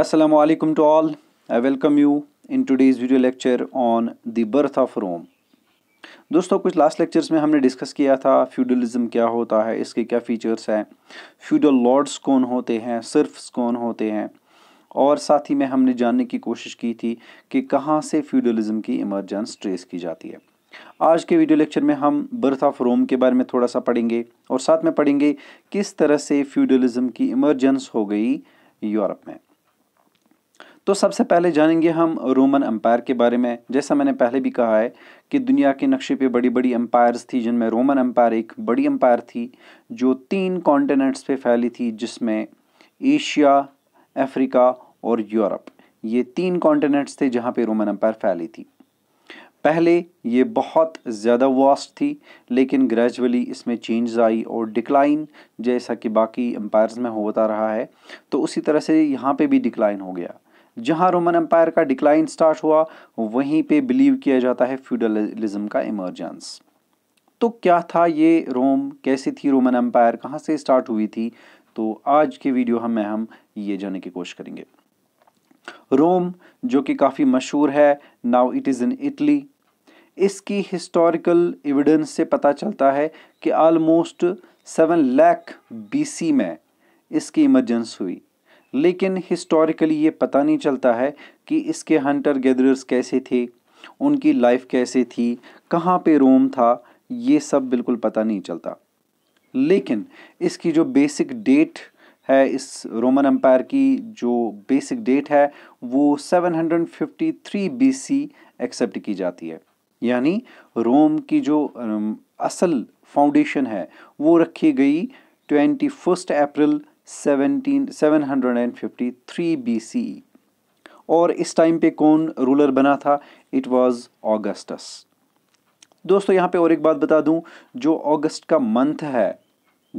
Assalamualaikum to all. I welcome you in today's video lecture on the birth of Rome. दोस्तों कुछ last lectures में हमने discuss किया था फ्यूडलिज्म क्या होता है इसके क्या फीचर्स हैं फ्यूडल लॉर्ड्स कौन होते हैं सर्फ्स कौन होते हैं और साथ ही में हमने जानने की कोशिश की थी कि कहाँ से फ्यूडलिज्म की इमरजेंस ट्रेस की जाती है आज के वीडियो लेक्चर में हम बर्थ ऑफ रोम के बारे में थोड़ा सा पढ़ेंगे और साथ में पढ़ेंगे किस तरह से फ्यूडलिज्म की इमरजेंस हो गई यूरोप में तो सबसे पहले जानेंगे हम रोमन अम्पायर के बारे में जैसा मैंने पहले भी कहा है कि दुनिया के नक्शे पे बड़ी बड़ी अम्पायर्स थी जिनमें रोमन अम्पायर एक बड़ी अम्पायर थी जो तीन कॉन्टिनेंट्स पे फैली थी जिसमें एशिया अफ्रीका और यूरोप ये तीन कॉन्टिनेंट्स थे जहाँ पे रोमन अम्पायर फैली थी पहले ये बहुत ज़्यादा वास्ट थी लेकिन ग्रेजुअली इसमें चेंज आई और डिक्लाइन जैसा कि बाकी एम्पायर्स में होता रहा है तो उसी तरह से यहाँ पे भी डिक्लाइन हो गया जहां रोमन एम्पायर का डिक्लाइन स्टार्ट हुआ वहीं पे बिलीव किया जाता है फ्यूडलिज्म का इमर्जेंस तो क्या था ये रोम कैसी थी रोमन एम्पायर कहाँ से स्टार्ट हुई थी तो आज के वीडियो हम में हम ये जानने की कोशिश करेंगे रोम जो कि काफ़ी मशहूर है now it is in Italy इसकी हिस्टोरिकल एविडेंस से पता चलता है कि आलमोस्ट सेवन लैख बी में इसकी इमरजेंस हुई लेकिन हिस्टोरिकली ये पता नहीं चलता है कि इसके हंटर गैदरर्स कैसे थे उनकी लाइफ कैसे थी कहाँ पे रोम था ये सब बिल्कुल पता नहीं चलता लेकिन इसकी जो बेसिक डेट है इस रोमन एम्पायर की जो बेसिक डेट है वो 753 बीसी एक्सेप्ट की जाती है यानी रोम की जो असल फाउंडेशन है वो रखी गई twenty first April seventeen seven hundred and fifty three BC सी और इस टाइम पे कौन रूलर बना था इट वाज ऑगस्टस दोस्तों यहाँ पे और एक बात बता दूँ जो अगस्त का मंथ है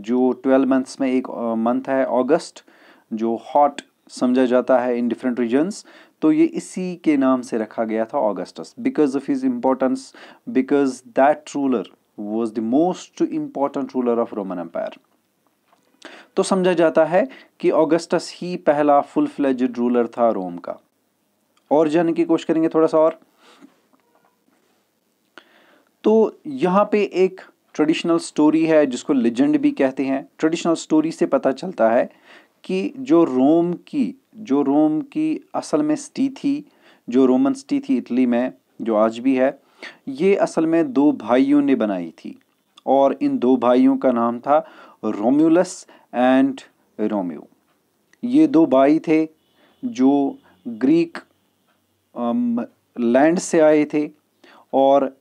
जो ट्वेल्व मंथ्स में एक मंथ है अगस्त जो हॉट समझा जाता है इन डिफरेंट रीजन्स तो ये इसी के नाम से रखा गया था Augustus because of his importance because that ruler was the most important ruler of Roman Empire तो समझा जाता है कि ऑगस्टस ही पहला फुल फ्लेज रूलर था रोम का और जानने की कोशिश करेंगे थोड़ा सा और तो यहां पे एक ट्रेडिशनल स्टोरी है जिसको लेजेंड भी कहते हैं ट्रेडिशनल स्टोरी से पता चलता है कि जो रोम की जो रोम की असल में सिटी थी जो रोमन सिटी थी इटली में जो आज भी है ये असल में दो भाइयों ने बनाई थी और इन दो भाइयों का नाम था रोम्यूलस एंड रोम्यो ये दो भाई थे जो ग्रीक लैंड से आए थे और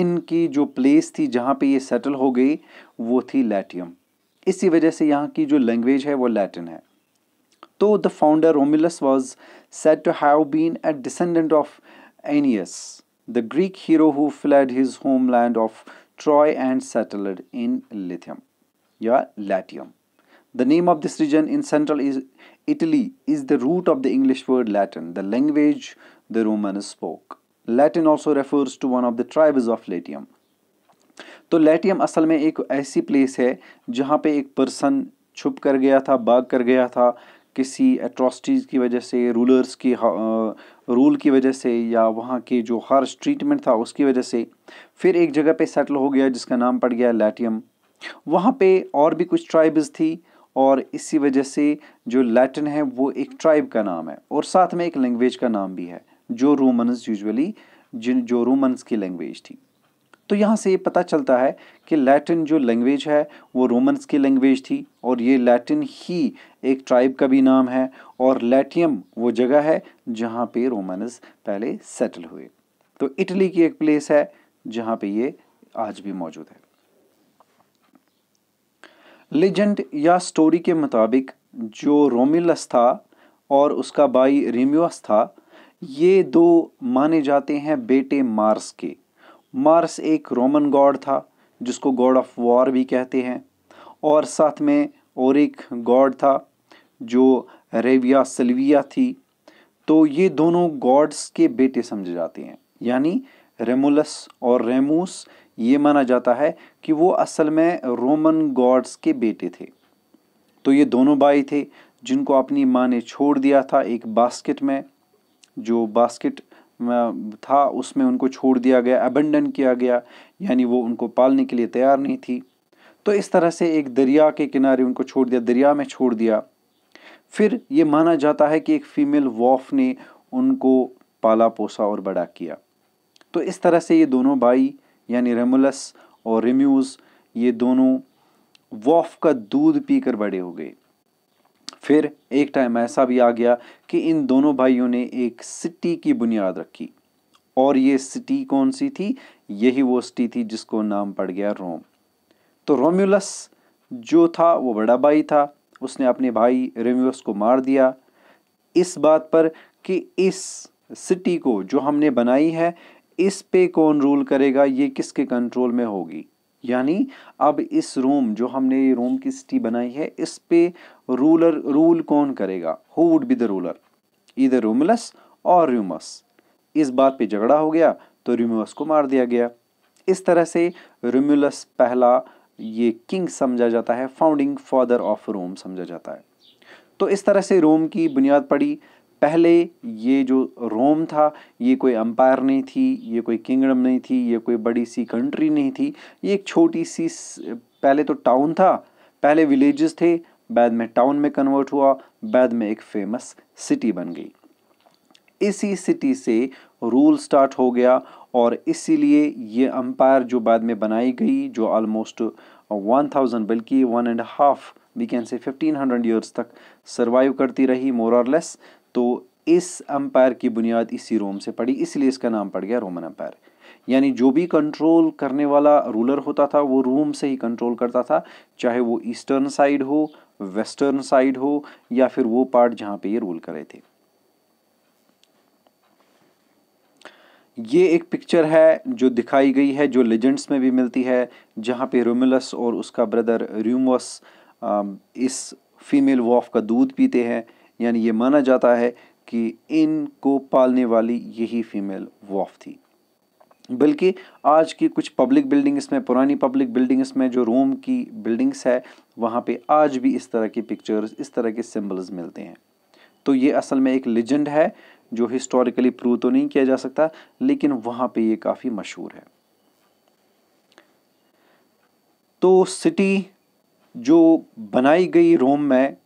इनकी जो प्लेस थी जहाँ पे ये सेटल हो गई वो थी लैटियम इसी वजह से यहाँ की जो लैंग्वेज है वो लैटिन है तो the founder Romulus was said to have been a descendant of Aeneas the Greek hero who fled his homeland of Troy and settled in lithium, yeah, latium. The name of this region in central is Italy is the root of the English word Latin, the language the Romans spoke. latin also refers to one of the tribes of latium तो लेटियम असल में एक ऐसी place है जहाँ पे एक person छुप कर गया था भाग कर गया था किसी एट्रॉसिटीज़ की वजह से रूलर्स की रूल हाँ, की वजह से या वहाँ के जो हार्श ट्रीटमेंट था उसकी वजह से फिर एक जगह पे सेटल हो गया जिसका नाम पड़ गया लैटियम वहाँ पे और भी कुछ ट्राइब्स थी और इसी वजह से जो लैटिन है वो एक ट्राइब का नाम है और साथ में एक लैंग्वेज का नाम भी है जो रोमन्स यूजली जिन जो रोमन्स की लैंग्वेज थी तो यहाँ से ये पता चलता है कि लैटिन जो लैंग्वेज है वो रोमन्स की लैंग्वेज थी और ये लैटिन ही एक ट्राइब का भी नाम है और लैटियम वो जगह है जहाँ पे रोमनस पहले सेटल हुए तो इटली की एक प्लेस है जहाँ पे ये आज भी मौजूद है लेजेंड या स्टोरी के मुताबिक जो रोमिलस था और उसका भाई रिम्यूस था ये दो माने जाते हैं बेटे मार्स के मार्स एक रोमन गॉड था जिसको गॉड ऑफ वॉर भी कहते हैं और साथ में और एक गॉड था जो रेविया सल्विया थी तो ये दोनों गॉड्स के बेटे समझे जाते हैं यानी रेमुलस और रेमूस ये माना जाता है कि वो असल में रोमन गॉड्स के बेटे थे तो ये दोनों भाई थे जिनको अपनी माँ ने छोड़ दिया था एक बास्केट में जो बास्केट था उसमें उनको छोड़ दिया गया अबंडन किया गया यानी वो उनको पालने के लिए तैयार नहीं थी तो इस तरह से एक दरिया के किनारे उनको छोड़ दिया दरिया में छोड़ दिया फिर ये माना जाता है कि एक फ़ीमेल वॉफ ने उनको पाला पोसा और बड़ा किया तो इस तरह से ये दोनों भाई यानी रेमुलस और रेम्यूज़ ये दोनों वॉफ का दूध पीकर बड़े हो गए फिर एक टाइम ऐसा भी आ गया कि इन दोनों भाइयों ने एक सिटी की बुनियाद रखी और ये सिटी कौन सी थी यही वो सिटी थी जिसको नाम पड़ गया रोम तो रोम्यूलस जो था वो बड़ा भाई था उसने अपने भाई रेम्यूलस को मार दिया इस बात पर कि इस सिटी को जो हमने बनाई है इस पे कौन रूल करेगा ये किसके कंट्रोल में होगी यानी अब इस रूम जो हमने ये रूम की सिटी बनाई है इस पे रूलर रूल कौन करेगा who would be the ruler इधर रोमुलस और र्यूमस इस बात पे झगड़ा हो गया तो रूमस को मार दिया गया इस तरह से रोमुलस पहला ये किंग समझा जाता है फाउंडिंग फादर ऑफ रोम समझा जाता है तो इस तरह से रोम की बुनियाद पड़ी पहले ये जो रोम था ये कोई अम्पायर नहीं थी ये कोई किंगडम नहीं थी ये कोई बड़ी सी कंट्री नहीं थी ये एक छोटी सी पहले तो टाउन था पहले विलेजेस थे बाद में टाउन में कन्वर्ट हुआ बाद में एक फेमस सिटी बन गई इसी सिटी से रूल स्टार्ट हो गया और इसीलिए ये अम्पायर जो बाद में बनाई गई जो ऑलमोस्ट वन थाउजेंड बल्कि one and half we can say fifteen hundred years तक सर्वाइव करती रही मोर और लेस तो इस अंपायर की बुनियाद इसी रोम से पड़ी इसलिए इसका नाम पड़ गया रोमन अंपायर यानी जो भी कंट्रोल करने वाला रूलर होता था वो रोम से ही कंट्रोल करता था चाहे वो ईस्टर्न साइड हो वेस्टर्न साइड हो या फिर वो पार्ट जहाँ पे ये रूल करे थे ये एक पिक्चर है जो दिखाई गई है जो लेजेंड्स में भी मिलती है जहाँ पे रोमिलस और उसका ब्रदर र्यूमस इस फीमेल वॉफ का दूध पीते हैं यानी ये माना जाता है कि इनको पालने वाली यही फीमेल वॉफ थी बल्कि आज की कुछ पब्लिक बिल्डिंग्स में पुरानी पब्लिक बिल्डिंग्स में जो रोम की बिल्डिंग्स है वहाँ पे आज भी इस तरह की पिक्चर्स इस तरह के सिंबल्स मिलते हैं तो ये असल में एक लेजेंड है जो हिस्टोरिकली प्रूव तो नहीं किया जा सकता लेकिन वहाँ पे ये काफ़ी मशहूर है तो सिटी जो बनाई गई रोम में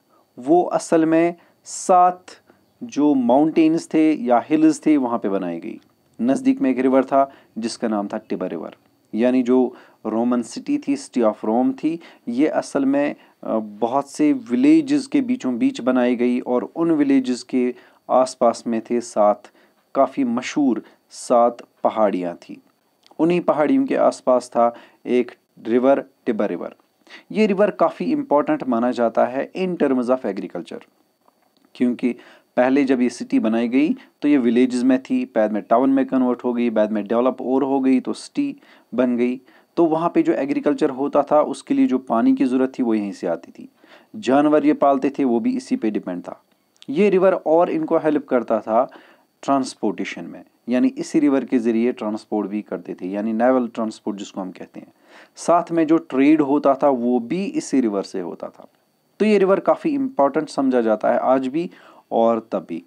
वो असल में सात जो माउंटेन्स थे या हिल्स थे वहाँ पे बनाई गई नज़दीक में एक रिवर था जिसका नाम था टिबर रिवर यानी जो रोमन सिटी थी सिटी ऑफ रोम थी ये असल में बहुत से विलेजेस के बीचों बीच बनाई गई और उन विलेजेस के आसपास में थे सात काफ़ी मशहूर सात पहाड़ियाँ थी उन्हीं पहाड़ियों के आसपास था एक रिवर टिबर रिवर ये रिवर काफ़ी इम्पॉर्टेंट माना जाता है इन टर्म्स ऑफ एग्रीकल्चर क्योंकि पहले जब ये सिटी बनाई गई तो ये विलेजेस में थी बाद में टाउन में कन्वर्ट हो गई बाद में डेवलप और हो गई तो सिटी बन गई तो वहाँ पे जो एग्रीकल्चर होता था उसके लिए जो पानी की ज़रूरत थी वो यहीं से आती थी जानवर ये पालते थे वो भी इसी पे डिपेंड था ये रिवर और इनको हेल्प करता था ट्रांसपोर्टेशन में यानी इसी रिवर के ज़रिए ट्रांसपोर्ट भी करते थे यानी नेवल ट्रांसपोर्ट जिसको हम कहते हैं साथ में जो ट्रेड होता था वो भी इसी रिवर से होता था तो ये रिवर काफ़ी इम्पॉर्टेंट समझा जाता है आज भी और तब भी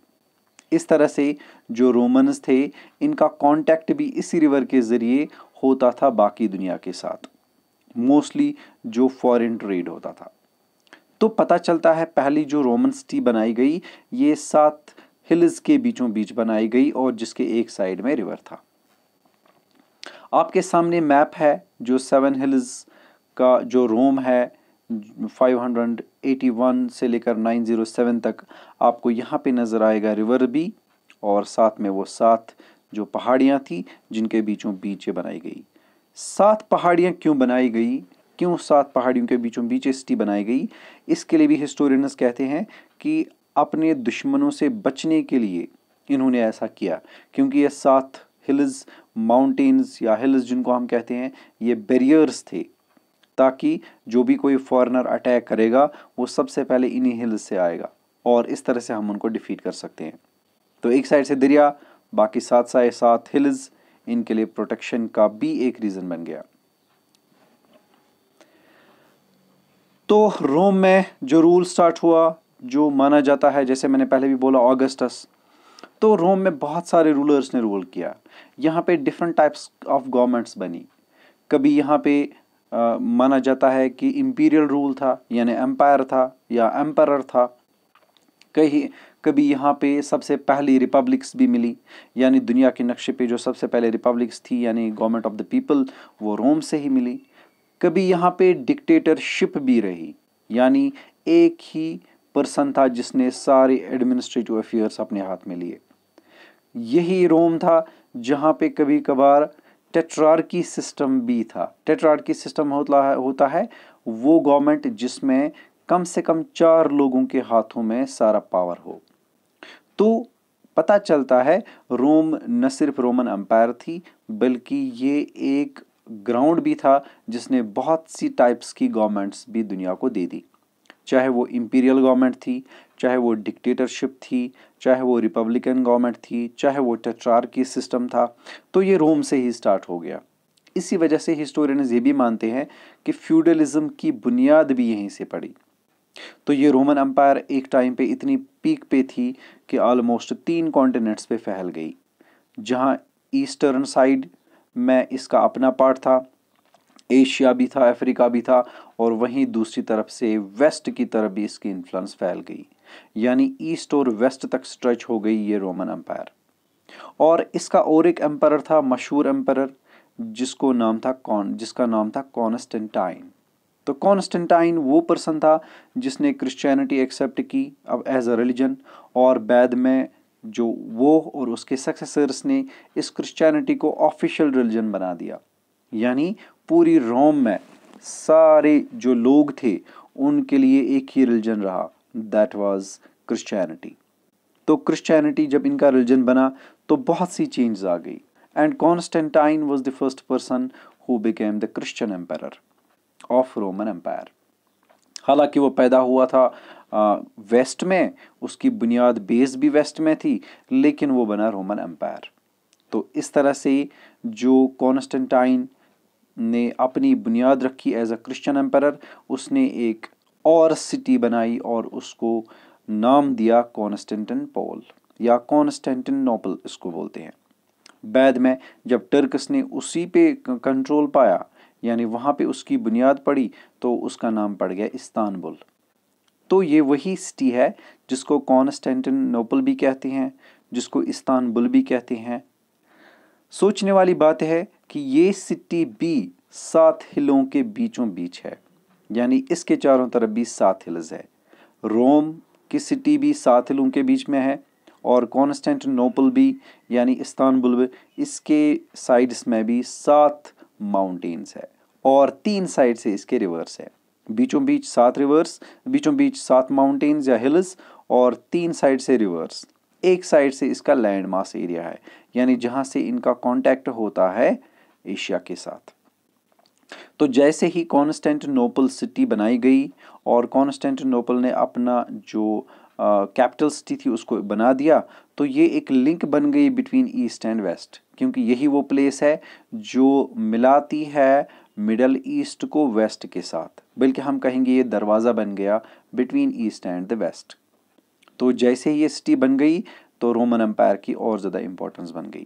इस तरह से जो रोमन्स थे इनका कांटेक्ट भी इसी रिवर के ज़रिए होता था बाकी दुनिया के साथ मोस्टली जो फॉरेन ट्रेड होता था तो पता चलता है पहली जो रोमन सिटी बनाई गई ये सात हिल्स के बीचों बीच बनाई गई और जिसके एक साइड में रिवर था आपके सामने मैप है जो सेवन हिल्स का जो रोम है 581 से लेकर 907 तक आपको यहाँ पे नज़र आएगा रिवर भी और साथ में वो सात जो पहाड़ियाँ थी जिनके बीचों बीच बनाई गई सात पहाड़ियाँ क्यों बनाई गई क्यों सात पहाड़ियों के बीचों बीच सिटी बनाई गई इसके लिए भी हिस्टोरियंस कहते हैं कि अपने दुश्मनों से बचने के लिए इन्होंने ऐसा किया क्योंकि ये सात हिल्स माउंटेन्स या हिल्स जिनको हम कहते हैं ये बैरियर्स थे ताकि जो भी कोई फॉरेनर अटैक करेगा वो सबसे पहले इन्हीं हिल्स से आएगा और इस तरह से हम उनको डिफीट कर सकते हैं तो एक साइड से दरिया बाकी साथ साथ साथ हिल्स इनके लिए प्रोटेक्शन का भी एक रीज़न बन गया तो रोम में जो रूल स्टार्ट हुआ जो माना जाता है जैसे मैंने पहले भी बोला ऑगस्टस तो रोम में बहुत सारे रूलर्स ने रूल किया यहाँ पे डिफरेंट टाइप्स ऑफ गवर्नमेंट्स बनी कभी यहाँ पे माना जाता है कि इम्पीरियल रूल था यानी एम्पायर था या एम्पायर था कहीं कभी यहाँ पे सबसे पहली रिपब्लिक्स भी मिली यानी दुनिया के नक्शे पे जो सबसे पहले रिपब्लिक्स थी यानी गवर्नमेंट ऑफ द पीपल वो रोम से ही मिली कभी यहाँ पे डिक्टेटरशिप भी रही यानी एक ही पर्सन था जिसने सारे एडमिनिस्ट्रेटिव अफेयर्स अपने हाथ में लिए यही रोम था जहाँ पे कभी कभार टेट्रार्की सिस्टम भी था टेट्रार्की सिस्टम होता है होता है वो गवर्नमेंट जिसमें कम से कम चार लोगों के हाथों में सारा पावर हो तो पता चलता है रोम न सिर्फ रोमन अम्पायर थी बल्कि ये एक ग्राउंड भी था जिसने बहुत सी टाइप्स की गवर्नमेंट्स भी दुनिया को दे दी चाहे वो इम्पीरियल गवर्नमेंट थी चाहे वो डिक्टेटरशिप थी चाहे वो रिपब्लिकन गवर्नमेंट थी चाहे वो टेट्रार्की सिस्टम था तो ये रोम से ही स्टार्ट हो गया इसी वजह से हिस्टोरियंस ये भी मानते हैं कि फ्यूडलिज्म की बुनियाद भी यहीं से पड़ी तो ये रोमन अम्पायर एक टाइम पे इतनी पीक पे थी कि ऑलमोस्ट तीन कॉन्टिनेंट्स पे फैल गई जहाँ ईस्टर्न साइड में इसका अपना पार्ट था एशिया भी था अफ्रीका भी था और वहीं दूसरी तरफ से वेस्ट की तरफ भी इसकी इन्फ्लुएंस फैल गई यानी ईस्ट और वेस्ट तक स्ट्रेच हो गई ये रोमन एम्पायर और इसका और एक एम्पायर था मशहूर एम्पायर जिसको नाम था कौन जिसका नाम था कॉन्स्टेंटाइन तो कॉन्स्टेंटाइन वो पर्सन था जिसने क्रिश्चियनिटी एक्सेप्ट की अब एज अ रिलीजन और बाद में जो वो और उसके सक्सेसर्स ने इस क्रिश्चियनिटी को ऑफिशियल रिलीजन बना दिया यानी पूरी रोम में सारे जो लोग थे उनके लिए एक ही रिलीजन रहा दैट वाज क्रिश्चियनिटी तो क्रिश्चियनिटी जब इनका रिलीजन बना तो बहुत सी चेंज आ गई and Constantine was the first person who became the Christian empire of Roman empire हालांकि वो पैदा हुआ था आ, वेस्ट में उसकी बुनियाद बेस भी वेस्ट में थी लेकिन वो बना रोमन एम्पायर तो इस तरह से जो कॉन्स्टेंटाइन ने अपनी बुनियाद रखी एज अ क्रिश्चियन एम्पायर उसने एक और सिटी बनाई और उसको नाम दिया कॉन्स्टेंटन पोल या कॉन्स्टेंटन नोपल इसको बोलते हैं बाद में जब टर्कस ने उसी पे कंट्रोल पाया यानी वहाँ पे उसकी बुनियाद पड़ी तो उसका नाम पड़ गया इस्तानबुल तो ये वही सिटी है जिसको कॉन्स्टेंटन नोपल भी कहते हैं जिसको इस्तानबुल भी कहते हैं सोचने वाली बात है कि ये सिटी भी सात हिलों के बीचों बीच है यानी इसके चारों तरफ भी सात हिल्स है रोम की सिटी भी सात हिलों के बीच में है और कॉन्स्टेंटिनोपल भी यानी इस्तानबुल इसके साइड्स में भी सात माउंटेन्स है और तीन साइड से इसके रिवर्स है बीचों बीच सात रिवर्स बीचों बीच सात माउंटेन्स या हिल्स और तीन साइड से रिवर्स एक साइड से इसका लैंड मास एरिया है यानी जहाँ से इनका कॉन्टैक्ट होता है एशिया के साथ तो जैसे ही कॉन्स्टेंटिनोपल सिटी बनाई गई और कॉन्स्टेंटिनोपल ने अपना जो कैपिटल सिटी थी उसको बना दिया तो ये एक लिंक बन गई बिटवीन ईस्ट एंड वेस्ट क्योंकि यही वो प्लेस है जो मिलाती है मिडल ईस्ट को वेस्ट के साथ बल्कि हम कहेंगे ये दरवाज़ा बन गया between east and the west तो जैसे ही ये सिटी बन गई तो रोमन अम्पायर की और ज़्यादा इम्पोर्टेंस बन गई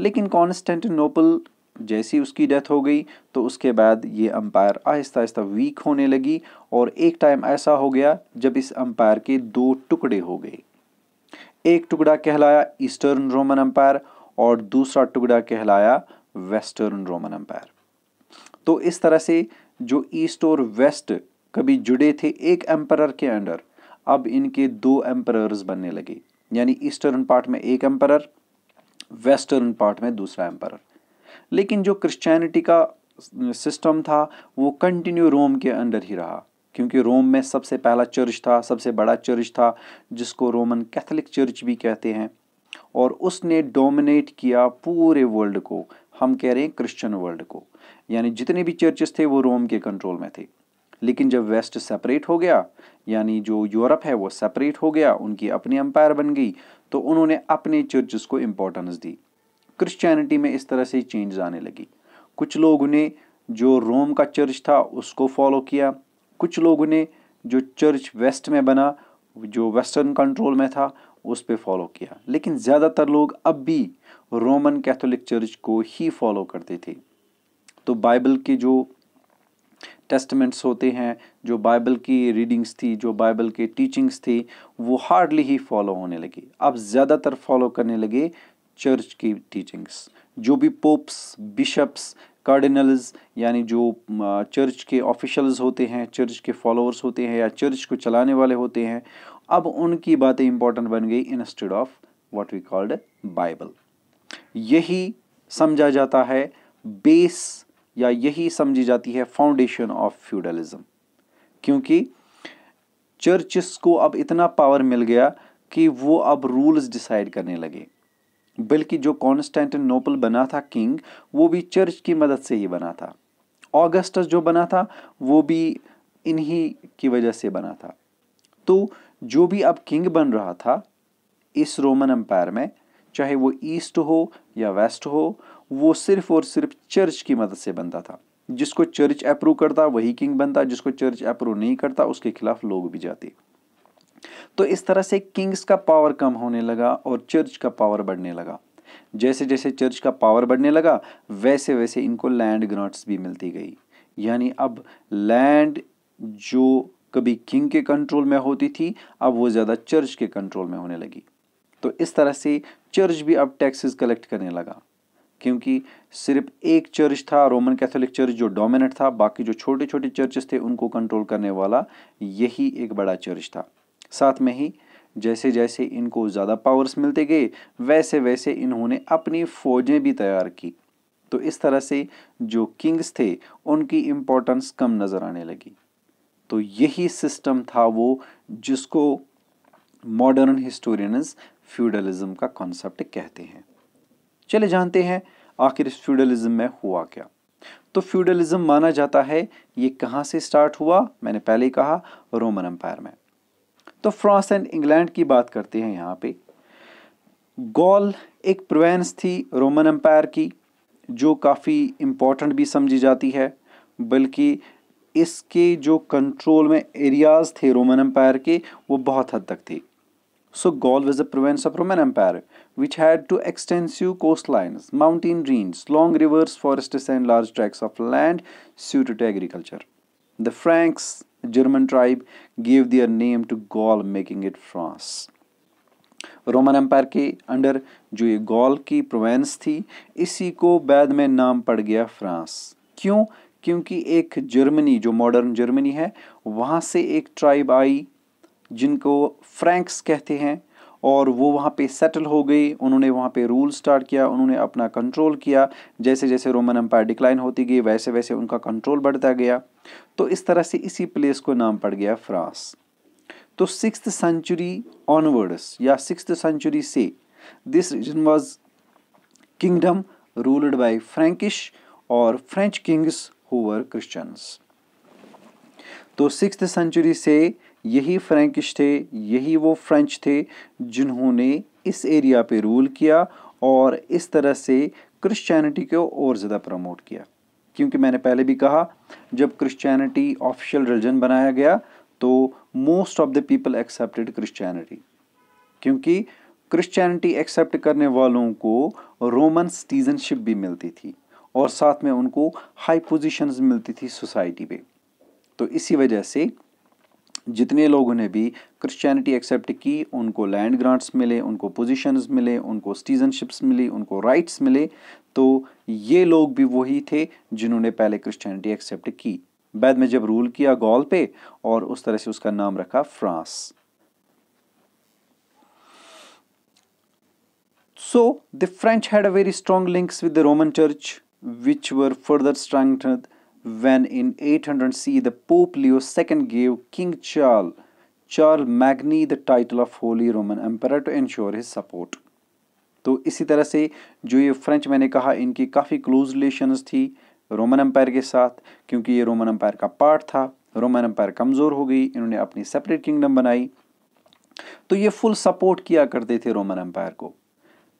लेकिन कॉन्स्टेंटिनोपल जैसी उसकी डेथ हो गई तो उसके बाद ये अंपायर आहिस्ता आहिस्ता वीक होने लगी और एक टाइम ऐसा हो गया जब इस अंपायर के दो टुकड़े हो गए एक टुकड़ा कहलाया ईस्टर्न रोमन अंपायर और दूसरा टुकड़ा कहलाया वेस्टर्न रोमन अंपायर तो इस तरह से जो ईस्ट और वेस्ट कभी जुड़े थे एक एम्पायर के अंडर अब इनके दो एम्पायर बनने लगे यानी ईस्टर्न पार्ट में एक एम्पायर वेस्टर्न पार्ट में दूसरा एम्पायर लेकिन जो क्रिश्चियनिटी का सिस्टम था वो कंटिन्यू रोम के अंडर ही रहा क्योंकि रोम में सबसे पहला चर्च था सबसे बड़ा चर्च था जिसको रोमन कैथोलिक चर्च भी कहते हैं और उसने डोमिनेट किया पूरे वर्ल्ड को हम कह रहे हैं क्रिश्चियन वर्ल्ड को यानी जितने भी चर्चेस थे वो रोम के कंट्रोल में थे लेकिन जब वेस्ट सेपरेट हो गया यानी जो यूरोप है वो सेपरेट हो गया उनकी अपनी अंपायर बन गई तो उन्होंने अपने चर्चेस को इम्पोर्टेंस दी क्रिश्चियनिटी में इस तरह से चेंज आने लगी कुछ लोगों ने जो रोम का चर्च था उसको फॉलो किया कुछ लोगों ने जो चर्च वेस्ट में बना जो वेस्टर्न कंट्रोल में था उस पर फॉलो किया लेकिन ज़्यादातर लोग अब भी रोमन कैथोलिक चर्च को ही फॉलो करते थे तो बाइबल के जो टेस्टमेंट्स होते हैं जो बाइबल की रीडिंग्स थी जो बाइबल के टीचिंग्स थी वो हार्डली ही फॉलो होने लगी अब ज़्यादातर फॉलो करने लगे चर्च की टीचिंग्स जो भी पोप्स बिशप्स कार्डिनल्स यानी जो चर्च के ऑफिशल्स होते हैं चर्च के फॉलोअर्स होते हैं या चर्च को चलाने वाले होते हैं अब उनकी बातें इंपॉर्टेंट बन गई instead of what we called Bible यही समझा जाता है बेस या यही समझी जाती है फाउंडेशन ऑफ फ्यूडलिज्म क्योंकि चर्चिस को अब इतना पावर मिल गया कि वो अब रूल्स डिसाइड करने लगे बल्कि जो कॉन्स्टेंटिनोपल बना था किंग वो भी चर्च की मदद से ही बना था ऑगस्टस जो बना था वो भी इन्हीं की वजह से बना था तो जो भी अब किंग बन रहा था इस रोमन एम्पायर में चाहे वो ईस्ट हो या वेस्ट हो वो सिर्फ और सिर्फ चर्च की मदद से बनता था जिसको चर्च अप्रूव करता वही किंग बनता जिसको चर्च अप्रूव नहीं करता उसके खिलाफ लोग भी जाते तो इस तरह से किंग्स का पावर कम होने लगा और चर्च का पावर बढ़ने लगा जैसे जैसे चर्च का पावर बढ़ने लगा वैसे वैसे इनको लैंड ग्रांट्स भी मिलती गई यानी अब लैंड जो कभी किंग के कंट्रोल में होती थी अब वो ज़्यादा चर्च के कंट्रोल में होने लगी तो इस तरह से चर्च भी अब टैक्सेस कलेक्ट करने लगा क्योंकि सिर्फ एक चर्च था रोमन कैथोलिक चर्च जो डोमिनेट था बाकी जो छोटे छोटे चर्चेस थे उनको कंट्रोल करने वाला यही एक बड़ा चर्च था साथ में ही जैसे जैसे इनको ज़्यादा पावर्स मिलते गए वैसे वैसे इन्होंने अपनी फ़ौजें भी तैयार की तो इस तरह से जो किंग्स थे उनकी इम्पोर्टेंस कम नज़र आने लगी तो यही सिस्टम था वो जिसको मॉडर्न हिस्टोरियंस फ्यूडलिज़्म का कॉन्सेप्ट कहते हैं चले जानते हैं आखिर इस फ्यूडलिज़्म में हुआ क्या तो फ्यूडलिज़्म माना जाता है ये कहाँ से स्टार्ट हुआ मैंने पहले कहा रोमन एम्पायर में तो फ्रांस एंड इंग्लैंड की बात करते हैं यहाँ पे गॉल एक प्रोवेंस थी रोमन एम्पायर की जो काफ़ी इम्पोर्टेंट भी समझी जाती है बल्कि इसके जो कंट्रोल में एरियाज थे रोमन एम्पायर के वो बहुत हद तक थे so Gaul was a province of Roman empire which had two extensive coast lines mountain range long rivers forest and large tracts of land suit to agriculture the Franks German tribe gave their name to Gaul making it France Roman empire के under जो ये gall की Provence थी इसी को बाद में नाम पड़ गया फ्रांस क्यों क्योंकि एक जर्मनी जो मॉडर्न जर्मनी है वहाँ से एक ट्राइब आई जिनको फ्रैंक्स कहते हैं और वो वहाँ पे सेटल हो गई उन्होंने वहाँ पे रूल स्टार्ट किया उन्होंने अपना कंट्रोल किया जैसे जैसे रोमन एम्पायर डिक्लाइन होती गई वैसे वैसे उनका कंट्रोल बढ़ता गया तो इस तरह से इसी प्लेस को नाम पड़ गया फ्रांस तो सिक्स सेंचुरी ऑनवर्ड्स या सिक्स सेंचुरी से this region was kingdom ruled by Frankish और फ्रेंच किंग्स हुवर क्रिश्चन तो सिक्स सेंचुरी से यही फ्रेंकिश थे यही वो फ्रेंच थे जिन्होंने इस एरिया पे रूल किया और इस तरह से क्रिश्चियनिटी को और ज़्यादा प्रमोट किया क्योंकि मैंने पहले भी कहा जब क्रिश्चियनिटी ऑफिशियल रिलीजन बनाया गया तो most of the people accepted Christianity क्योंकि क्रिश्चियनिटी एक्सेप्ट करने वालों को रोमन सिटीजनशिप भी मिलती थी और साथ में उनको हाई पोजीशंस मिलती थी सोसाइटी पे तो इसी वजह से जितने लोगों ने भी क्रिश्चियनिटी एक्सेप्ट की उनको लैंड ग्रांट्स मिले उनको पोजीशंस मिले उनको सिटीजनशिप्स मिली उनको राइट्स मिले तो ये लोग भी वही थे जिन्होंने पहले क्रिश्चियनिटी एक्सेप्ट की बाद में जब रूल किया गॉल पे और उस तरह से उसका नाम रखा France so the French had a very strong links with the Roman church which were further strength when in 800 CE the Pope Leo II gave King Charles, Charles Magni the title of Holy Roman Emperor to ensure his support. तो इसी तरह से जो ये French मैंने कहा इनकी काफ़ी क्लोज रिलेशंस थी रोमन एम्पायर के साथ क्योंकि ये रोमन एम्पायर का पार्ट था रोमन एम्पायर कमज़ोर हो गई इन्होंने अपनी सेपरेट किंगडम बनाई तो ये फुल सपोर्ट किया करते थे रोमन एम्पायर को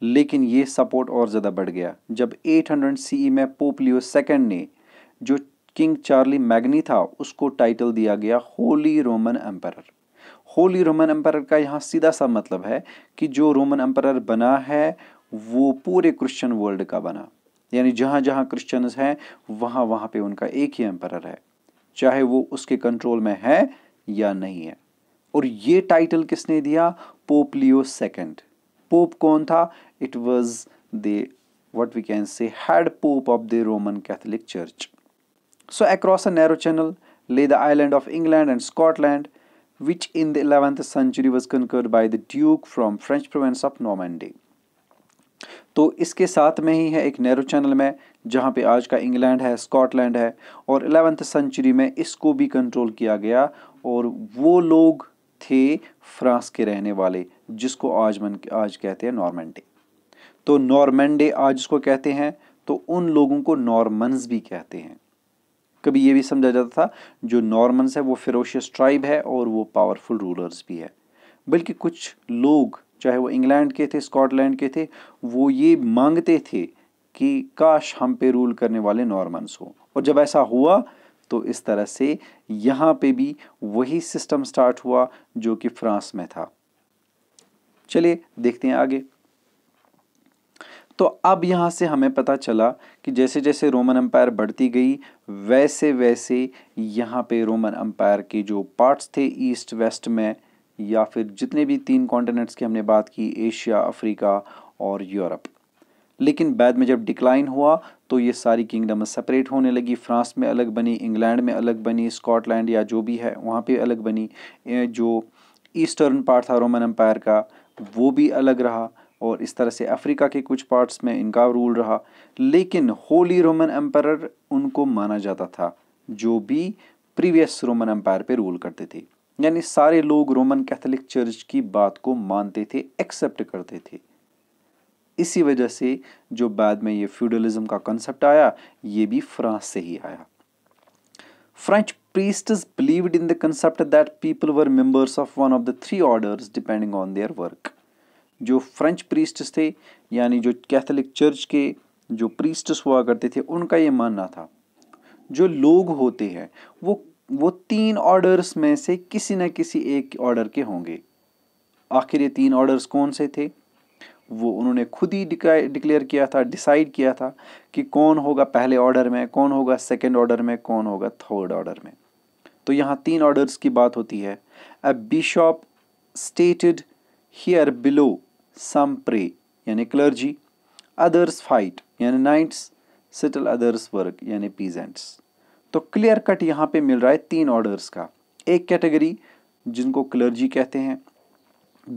लेकिन ये सपोर्ट और ज़्यादा बढ़ गया जब 800 सीई में पोप लियो सेकेंड ने जो किंग चार्ली मैग्नी था उसको टाइटल दिया गया holy Roman emperor holy Roman emperor का यहाँ सीधा सा मतलब है कि जो रोमन एम्पर बना है वो पूरे क्रिश्चियन वर्ल्ड का बना यानी जहाँ जहाँ क्रिश्चियंस हैं वहाँ वहाँ पे उनका एक ही एम्परर है चाहे वो उसके कंट्रोल में है या नहीं है और ये टाइटल किसने दिया पोप लियो सेकेंड पोप कौन था it was they what we can say head pope of the Roman Catholic church So across a narrow channel lay the island of England and Scotland, which in the 11th century was conquered by the Duke from French province of Normandy. तो इसके साथ में ही है एक narrow channel में जहाँ पे आज का इंग्लैंड है स्कॉटलैंड है और एलेवेंथ सेंचुरी में इसको भी कंट्रोल किया गया और वो लोग थे फ्रांस के रहने वाले जिसको आज मन आज कहते हैं नॉर्मेंडे तो नॉर्मेंडे आज इसको कहते हैं तो उन लोगों को नॉर्मन्स भी कहते हैं कभी ये भी समझा जाता था जो नॉर्मन्स है वो फिरोशियस ट्राइब है और वो पावरफुल रूलर्स भी है बल्कि कुछ लोग चाहे वो इंग्लैंड के थे स्कॉटलैंड के थे वो ये मांगते थे कि काश हम पे रूल करने वाले नॉर्मन्स हो और जब ऐसा हुआ तो इस तरह से यहाँ पे भी वही सिस्टम स्टार्ट हुआ जो कि फ्रांस में था चलिए देखते हैं आगे तो अब यहाँ से हमें पता चला कि जैसे जैसे रोमन अम्पायर बढ़ती गई वैसे वैसे यहाँ पे रोमन अम्पायर के जो पार्ट्स थे ईस्ट वेस्ट में या फिर जितने भी तीन कॉन्टिनेंट्स की हमने बात की एशिया अफ्रीका और यूरोप लेकिन बाद में जब डिक्लाइन हुआ तो ये सारी किंगडम सेपरेट होने लगी फ्रांस में अलग बनी इंग्लैंड में अलग बनी स्कॉटलैंड या जो भी है वहाँ पर अलग बनी जो ईस्टर्न पार्ट था रोमन अम्पायर का वो भी अलग रहा और इस तरह से अफ्रीका के कुछ पार्ट्स में इनका रूल रहा लेकिन होली रोमन एम्पायर उनको माना जाता था जो भी प्रीवियस रोमन एम्पायर पे रूल करते थे यानी सारे लोग रोमन कैथोलिक चर्च की बात को मानते थे एक्सेप्ट करते थे इसी वजह से जो बाद में ये फ्यूडलिज्म का कंसेप्ट आया ये भी फ्रांस से ही आया French priest believed in the concept that people were members of one of the three orders depending on their work जो फ्रेंच प्रीस्टस थे यानी जो कैथलिक चर्च के जो प्रीस्टस हुआ करते थे उनका ये मानना था जो लोग होते हैं वो वो तीन ऑर्डर्स में से किसी न किसी एक ऑर्डर के होंगे आखिर ये तीन ऑर्डर्स कौन से थे वो उन्होंने खुद ही डिक्लेयर किया था डिसाइड किया था कि कौन होगा पहले ऑर्डर में कौन होगा सेकंड ऑर्डर में कौन होगा थर्ड ऑर्डर में तो यहाँ तीन ऑर्डर्स की बात होती है a bishop stated here below some pray यानी क्लर्जी अदर्स फाइट यानी नाइट्स सिटल अदर्स वर्क यानी पीजेंट्स तो क्लियर कट यहाँ पे मिल रहा है तीन ऑर्डर्स का एक कैटेगरी जिनको क्लर्जी कहते हैं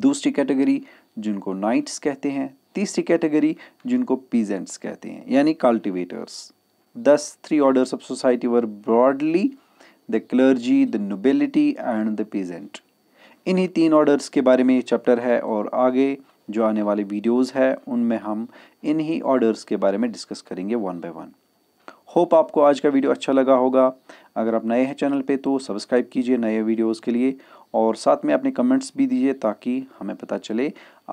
दूसरी कैटेगरी जिनको नाइट्स कहते हैं तीसरी कैटेगरी जिनको पीजेंट्स कहते हैं यानी cultivators thus three orders of society were broadly the clergy the nobility and the peasant इन्हीं तीन ऑर्डर्स के बारे में ये चैप्टर है और आगे जो आने वाले वीडियोस हैं उनमें हम इन्हीं ऑर्डर्स के बारे में डिस्कस करेंगे वन बाय वन होप आपको आज का वीडियो अच्छा लगा होगा अगर आप नए हैं चैनल पे तो सब्सक्राइब कीजिए नए वीडियोस के लिए और साथ में अपने कमेंट्स भी दीजिए ताकि हमें पता चले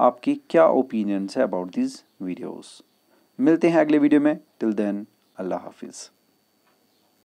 आपकी क्या ओपिनियंस है अबाउट दिस वीडियोस मिलते हैं अगले वीडियो में टिल देन अल्लाह हाफिज़